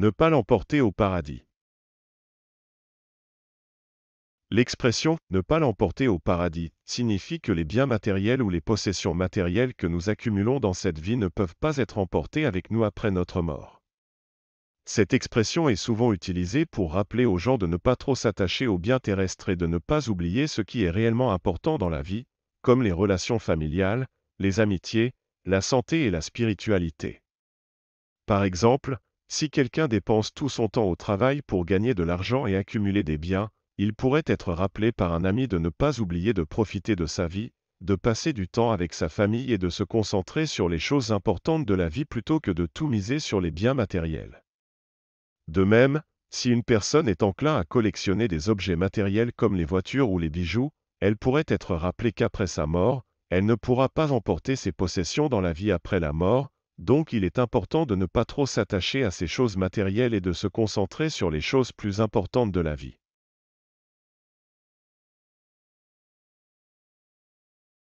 ne pas l'emporter au paradis. L'expression ne pas l'emporter au paradis signifie que les biens matériels ou les possessions matérielles que nous accumulons dans cette vie ne peuvent pas être emportés avec nous après notre mort. Cette expression est souvent utilisée pour rappeler aux gens de ne pas trop s'attacher aux biens terrestres et de ne pas oublier ce qui est réellement important dans la vie, comme les relations familiales, les amitiés, la santé et la spiritualité. Par exemple, si quelqu'un dépense tout son temps au travail pour gagner de l'argent et accumuler des biens, il pourrait être rappelé par un ami de ne pas oublier de profiter de sa vie, de passer du temps avec sa famille et de se concentrer sur les choses importantes de la vie plutôt que de tout miser sur les biens matériels. De même, si une personne est enclin à collectionner des objets matériels comme les voitures ou les bijoux, elle pourrait être rappelée qu'après sa mort, elle ne pourra pas emporter ses possessions dans la vie après la mort, donc il est important de ne pas trop s'attacher à ces choses matérielles et de se concentrer sur les choses plus importantes de la vie.